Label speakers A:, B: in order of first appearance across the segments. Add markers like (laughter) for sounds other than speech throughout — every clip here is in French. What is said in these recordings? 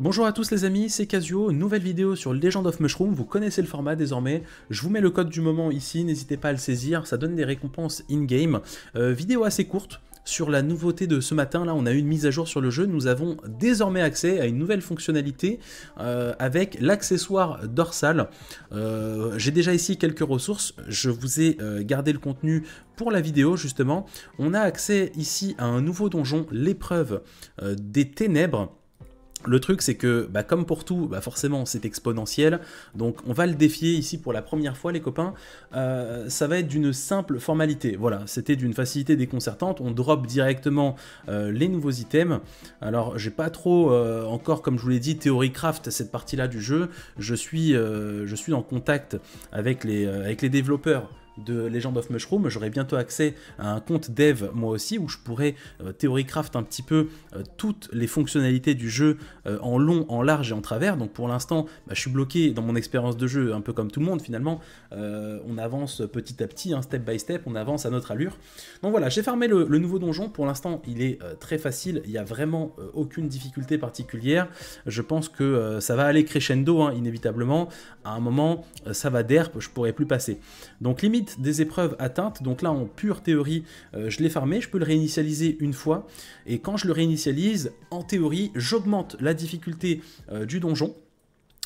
A: Bonjour à tous les amis, c'est Casio, nouvelle vidéo sur Legend of Mushroom, vous connaissez le format désormais, je vous mets le code du moment ici, n'hésitez pas à le saisir, ça donne des récompenses in-game. Euh, vidéo assez courte, sur la nouveauté de ce matin, là on a eu une mise à jour sur le jeu, nous avons désormais accès à une nouvelle fonctionnalité euh, avec l'accessoire dorsal. Euh, j'ai déjà ici quelques ressources, je vous ai gardé le contenu pour la vidéo justement. On a accès ici à un nouveau donjon, l'épreuve des ténèbres. Le truc, c'est que, bah, comme pour tout, bah, forcément, c'est exponentiel. Donc, on va le défier ici pour la première fois, les copains. Euh, ça va être d'une simple formalité. Voilà, c'était d'une facilité déconcertante. On drop directement euh, les nouveaux items. Alors, j'ai pas trop, euh, encore, comme je vous l'ai dit, théorie craft, cette partie-là du jeu. Je suis, je suis en contact avec les, avec les développeurs de Legend of Mushroom, j'aurai bientôt accès à un compte dev moi aussi où je pourrai euh, théorie craft un petit peu euh, toutes les fonctionnalités du jeu euh, en long, en large et en travers. Donc pour l'instant, bah, je suis bloqué dans mon expérience de jeu un peu comme tout le monde finalement. on avance petit à petit, hein, step by step, on avance à notre allure. Donc voilà, j'ai fermé le, nouveau donjon. Pour l'instant, il est très facile, il n'y a vraiment aucune difficulté particulière. Je pense que ça va aller crescendo hein, inévitablement. À un moment, ça va derp, je pourrai plus passer. Donc limite des épreuves atteintes. Donc là, en pure théorie, euh, je l'ai farmé, je peux le réinitialiser une fois. Et quand je le réinitialise, en théorie, j'augmente la difficulté euh, du donjon.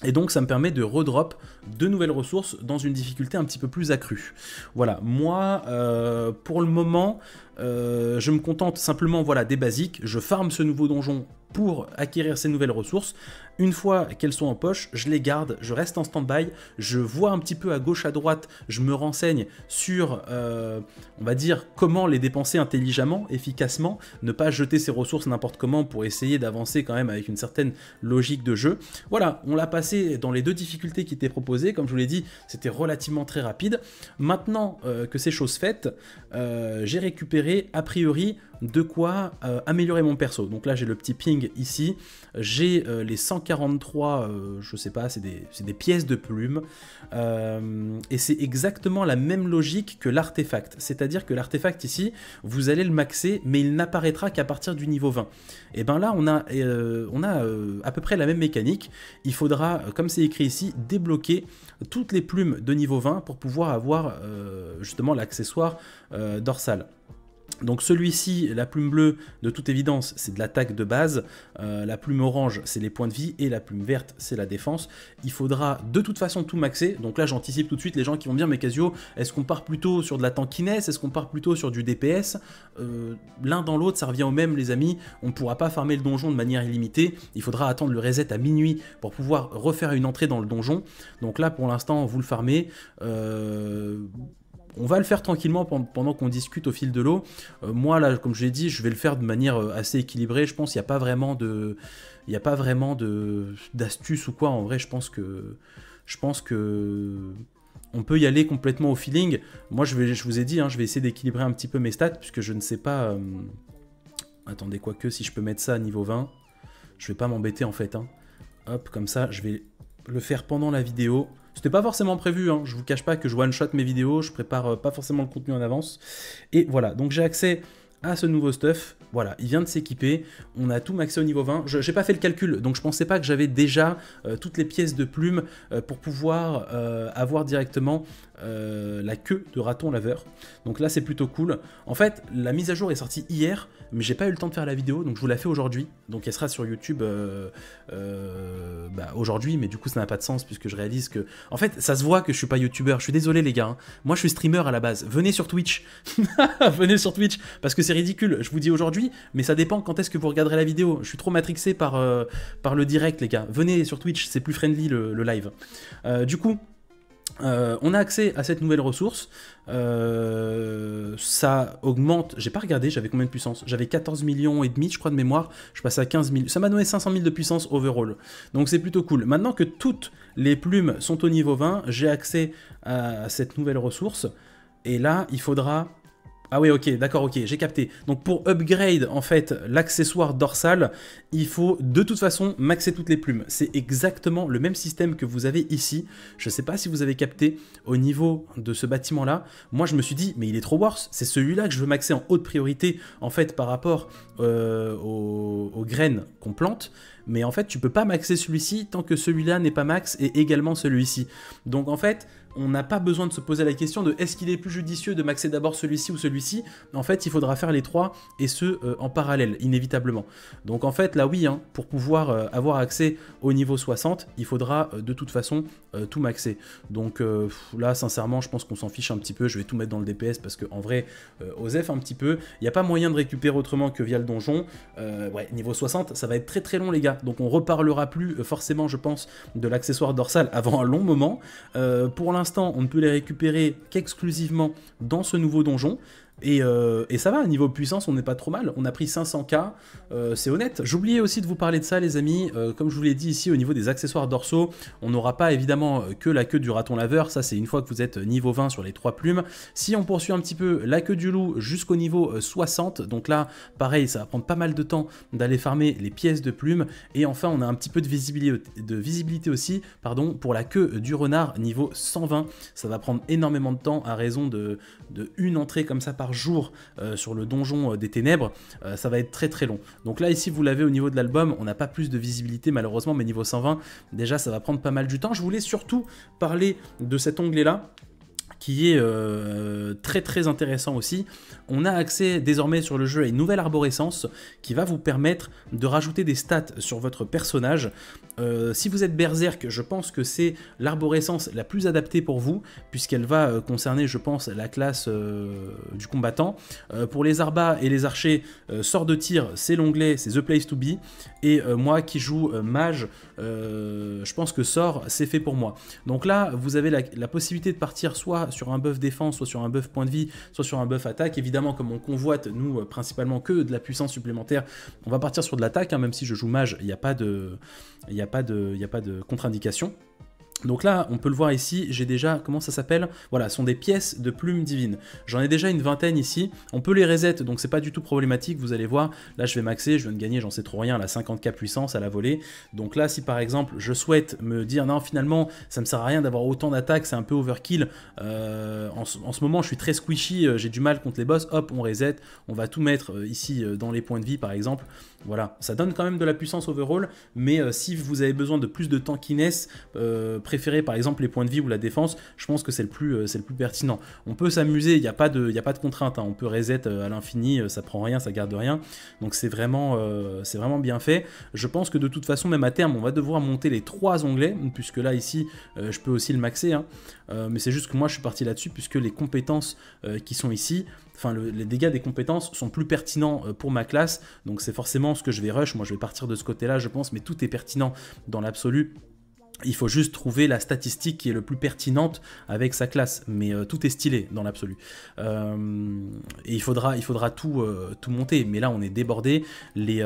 A: Et donc ça me permet de redrop de nouvelles ressources dans une difficulté un petit peu plus accrue. Voilà, moi euh, pour le moment je me contente simplement voilà, des basiques, je farme ce nouveau donjon pour acquérir ces nouvelles ressources. Une fois qu'elles sont en poche, je les garde, je reste en stand-by, je vois un petit peu à gauche, à droite, je me renseigne sur, euh, on va dire, comment les dépenser intelligemment, efficacement, ne pas jeter ses ressources n'importe comment pour essayer d'avancer quand même avec une certaine logique de jeu. Voilà, on l'a passé dans les deux difficultés qui étaient proposées, comme je vous l'ai dit, c'était relativement très rapide. Maintenant euh, que ces choses faites, euh, j'ai récupéré a priori de quoi améliorer mon perso. Donc là j'ai le petit ping ici, j'ai les 100 43, euh, je sais pas, c'est des, pièces de plumes. Euh, et c'est exactement la même logique que l'artefact. C'est-à-dire que l'artefact ici, vous allez le maxer, mais il n'apparaîtra qu'à partir du niveau 20. Et eh ben là, on a, euh, on a à peu près la même mécanique. Il faudra, comme c'est écrit ici, débloquer toutes les plumes de niveau 20 pour pouvoir avoir justement l'accessoire dorsal. Donc celui-ci, la plume bleue, de toute évidence, c'est de l'attaque de base. Euh, la plume orange, c'est les points de vie. Et la plume verte, c'est la défense. Il faudra de toute façon tout maxer. Donc là, j'anticipe tout de suite les gens qui vont me dire, mais Casio, est-ce qu'on part plutôt sur de la tankiness Est-ce qu'on part plutôt sur du DPS euh, L'un dans l'autre, ça revient au même, les amis. On ne pourra pas farmer le donjon de manière illimitée. Il faudra attendre le reset à minuit pour pouvoir refaire une entrée dans le donjon. Donc là, pour l'instant, vous le farmez. Euh on va le faire tranquillement pendant qu'on discute au fil de l'eau. Euh, moi, là, comme je l'ai dit, je vais le faire de manière euh, assez équilibrée. Je pense qu'il n'y a pas vraiment d'astuce ou quoi. En vrai, je pense que, je pense que on peut y aller complètement au feeling. Moi, je, vais, je vous ai dit, hein, je vais essayer d'équilibrer un petit peu mes stats puisque je ne sais pas. Euh, attendez, Attendez, quoique, si je peux mettre ça à niveau 20, je vais pas m'embêter en fait. Hein. Hop, comme ça, je vais le faire pendant la vidéo. C'était pas forcément prévu, hein. je vous cache pas que je one-shot mes vidéos, je prépare euh, pas forcément le contenu en avance. Et voilà, donc j'ai accès à ce nouveau stuff. Voilà, il vient de s'équiper, on a tout maxé au niveau 20. Je n'ai pas fait le calcul, donc je pensais pas que j'avais déjà euh, toutes les pièces de plume euh, pour pouvoir avoir directement la queue de raton laveur. Donc là, c'est plutôt cool. En fait, la mise à jour est sortie hier, mais j'ai pas eu le temps de faire la vidéo, donc je vous la fais aujourd'hui. Donc elle sera sur YouTube euh, euh, bah, aujourd'hui, mais du coup ça n'a pas de sens puisque je réalise que. En fait, ça se voit que je suis pas youtubeur, je suis désolé les gars. Hein. Moi je suis streamer à la base. Venez sur Twitch (laughs) Venez sur Twitch Parce que c'est ridicule, je vous dis aujourd'hui, mais ça dépend quand est-ce que vous regarderez la vidéo. Je suis trop matrixé par, euh, par le direct, les gars. Venez sur Twitch, c'est plus friendly le live. du coup. Euh, on a accès à cette nouvelle ressource, euh, ça augmente, j'ai pas regardé, j'avais combien de puissance J'avais 14 millions et demi, je crois, de mémoire, je passe à 15 000, ça m'a donné 500 000 de puissance overall, donc c'est plutôt cool. Maintenant que toutes les plumes sont au niveau 20, j'ai accès à cette nouvelle ressource, et là, il faudra ah oui, ok, d'accord, ok, j'ai capté. Donc pour upgrade en fait l'accessoire dorsal, il faut de toute façon maxer toutes les plumes. C'est exactement le même système que vous avez ici. Je ne sais pas si vous avez capté au niveau de ce bâtiment là. Moi je me suis dit mais il est trop worse, c'est celui-là que je veux maxer en haute priorité en fait par rapport euh, aux, aux graines qu'on plante mais en fait tu peux pas maxer celui-ci tant que celui-là n'est pas max et également celui-ci. Donc en fait on n'a pas besoin de se poser la question de est-ce qu'il est plus judicieux de maxer d'abord celui-ci ou celui-ci. En fait, il faudra faire les trois et ce euh, en parallèle, inévitablement. Donc en fait, là oui, hein, pour pouvoir euh, avoir accès au niveau 60, il faudra euh, de toute façon tout maxer. Donc là, sincèrement, je pense qu'on s'en fiche un petit peu. Je vais tout mettre dans le DPS parce qu'en vrai, Osef un petit peu, il n'y a pas moyen de récupérer autrement que via le donjon. ouais, niveau 60, ça va être très très long les gars. Donc on reparlera plus forcément, je pense, de l'accessoire dorsal avant un long moment. pour l'instant, l'instant, on ne peut les récupérer qu'exclusivement dans ce nouveau donjon. Euh, et, ça va, niveau puissance, on n'est pas trop mal. On a pris 500K, euh, c'est honnête. J'oubliais aussi de vous parler de ça, les amis. Euh, comme je vous l'ai dit ici, au niveau des accessoires dorsaux, on n'aura pas évidemment que la queue du raton laveur. Ça, c'est une fois que vous êtes niveau 20 sur les trois plumes. Si on poursuit un petit peu la queue du loup jusqu'au niveau 60, donc là, pareil, ça va prendre pas mal de temps d'aller farmer les pièces de plumes. Et enfin, on a un petit peu de visibilité, aussi pardon, pour la queue du renard niveau 120. Ça va prendre énormément de temps à raison d'une de une entrée comme ça par jour euh, sur le donjon euh, des ténèbres, euh, ça va être très très long. Donc là ici vous l'avez au niveau de l'album, on n'a pas plus de visibilité malheureusement, mais niveau 120 déjà ça va prendre pas mal du temps. Je voulais surtout parler de cet onglet là qui est euh, très très intéressant aussi. On a accès désormais sur le jeu à une nouvelle arborescence qui va vous permettre de rajouter des stats sur votre personnage. Euh, si vous êtes berserk, je pense que c'est l'arborescence la plus adaptée pour vous, puisqu'elle va euh, concerner, je pense, la classe du combattant. pour les arbas et les archers, sort de tir, c'est l'onglet, c'est The Place to Be. Et moi qui joue mage, je pense que sort, c'est fait pour moi. Donc là, vous avez la, la possibilité de partir soit sur un buff défense, soit sur un buff point de vie, soit sur un buff attaque. Évidemment, comme on convoite, nous, euh, principalement que de la puissance supplémentaire, on va partir sur de l'attaque, hein, même si je joue mage, il n'y a pas de, a pas de, a pas de contre-indication. Donc là, on peut le voir ici, j'ai déjà, comment ça s'appelle Voilà, ce sont des pièces de plumes divines. J'en ai déjà une vingtaine ici, on peut les reset, donc c'est pas du tout problématique, vous allez voir, là je vais maxer, je viens de gagner, j'en sais trop rien, la 50k puissance à la volée. Donc là, si par exemple, je souhaite me dire, non, finalement, ça me sert à rien d'avoir autant d'attaques, c'est un peu overkill, euh, en, ce moment, je suis très squishy, euh, j'ai du mal contre les boss, hop, on reset, on va tout mettre euh, ici dans les points de vie par exemple. Voilà, ça donne quand même de la puissance overall, mais si vous avez besoin de plus de tankiness, euh, par exemple les points de vie ou la défense, je pense que c'est le, plus, euh, c'est le plus pertinent. On peut s'amuser, il n'y a, pas de, y a pas de contrainte, hein. on peut reset euh, à l'infini, euh, ça prend rien, ça garde rien, donc c'est vraiment, c'est vraiment bien fait. Je pense que de toute façon, même à terme, on va devoir monter les trois onglets, puisque là ici, je peux aussi le maxer, hein. mais c'est juste que moi je suis parti là-dessus, puisque les compétences qui sont ici, enfin les dégâts des compétences sont plus pertinents pour ma classe, donc c'est forcément ce que je vais rush, moi je vais partir de ce côté-là je pense, mais tout est pertinent dans l'absolu il faut juste trouver la statistique qui est le plus pertinente avec sa classe, mais euh, tout est stylé dans l'absolu. Euh, et il faudra, il faudra tout, euh, tout monter, mais là on est débordé, les,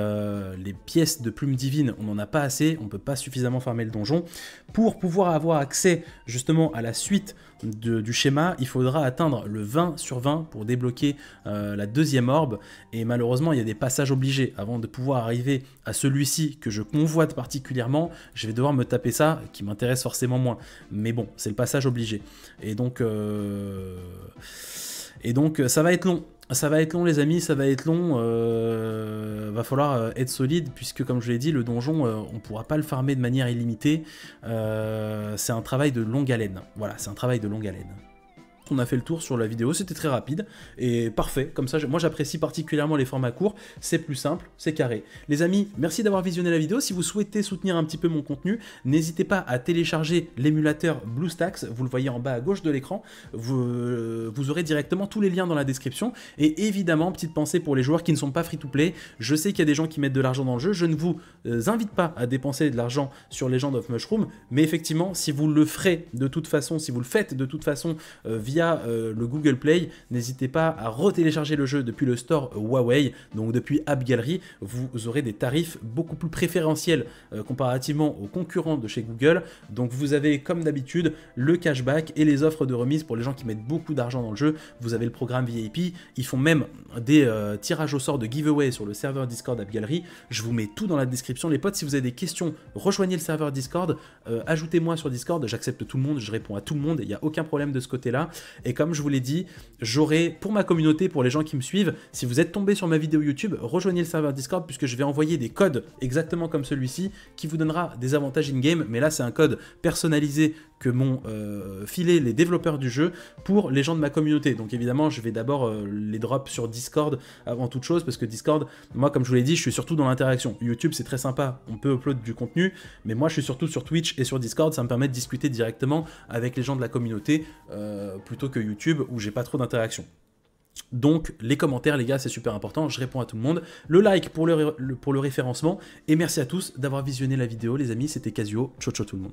A: pièces de plume divine, on n'en a pas assez, on ne peut pas suffisamment farmer le donjon. Pour pouvoir avoir accès justement à la suite du schéma, il faudra atteindre le 20 sur 20 pour débloquer la deuxième orbe. Et malheureusement, il y a des passages obligés. Avant de pouvoir arriver à celui-ci que je convoite particulièrement, je vais devoir me taper ça qui m'intéresse forcément moins. Mais bon, c'est le passage obligé. Et donc, euh, et donc ça va être long. Ça va être long les amis, ça va être long, euh, va falloir euh, être solide puisque comme je l'ai dit le donjon on on pourra pas le farmer de manière illimitée, c'est un travail de longue haleine, voilà c'est un travail de longue haleine on a fait le tour sur la vidéo, c'était très rapide et parfait, comme ça moi j'apprécie particulièrement les formats courts, c'est plus simple, c'est carré. Les amis, merci d'avoir visionné la vidéo, si vous souhaitez soutenir un petit peu mon contenu, n'hésitez pas à télécharger l'émulateur BlueStacks, vous le voyez en bas à gauche de l'écran, euh, vous, aurez directement tous les liens dans la description, et évidemment, petite pensée pour les joueurs qui ne sont pas free-to-play, je sais qu'il y a des gens qui mettent de l'argent dans le jeu, je ne vous euh, invite pas à dépenser de l'argent sur Legend of Mushroom, mais effectivement, si vous le ferez de toute façon, si vous le faites de toute façon euh, via y euh, le Google Play. N'hésitez pas à retélécharger le jeu depuis le store Huawei, donc depuis App Gallery. Vous aurez des tarifs beaucoup plus préférentiels euh, comparativement aux concurrents de chez Google. Donc vous avez comme d'habitude le cashback et les offres de remise pour les gens qui mettent beaucoup d'argent dans le jeu. Vous avez le programme VIP. Ils font même des euh, tirages au sort de giveaway sur le serveur Discord App Gallery. Je vous mets tout dans la description. Les potes, si vous avez des questions, rejoignez le serveur Discord. ajoutez-moi sur Discord. J'accepte tout le monde. Je réponds à tout le monde. Il n'y a aucun problème de ce côté-là. Et comme je vous l'ai dit, j'aurai pour ma communauté, pour les gens qui me suivent, si vous êtes tombé sur ma vidéo YouTube, rejoignez le serveur Discord puisque je vais envoyer des codes exactement comme celui-ci qui vous donnera des avantages in-game. Mais là, c'est un code personnalisé que m'ont euh, filé les développeurs du jeu pour les gens de ma communauté. Donc évidemment, je vais d'abord euh, les drop sur Discord avant toute chose parce que Discord, moi, comme je vous l'ai dit, je suis surtout dans l'interaction. YouTube, c'est très sympa, on peut upload du contenu, mais moi, je suis surtout sur Twitch et sur Discord. Ça me permet de discuter directement avec les gens de la communauté euh, plutôt que YouTube où j'ai pas trop d'interaction. Donc les commentaires les gars c'est super important, je réponds à tout le monde. Le like pour le, pour le référencement et merci à tous d'avoir visionné la vidéo les amis, c'était Casio, ciao ciao tout le monde.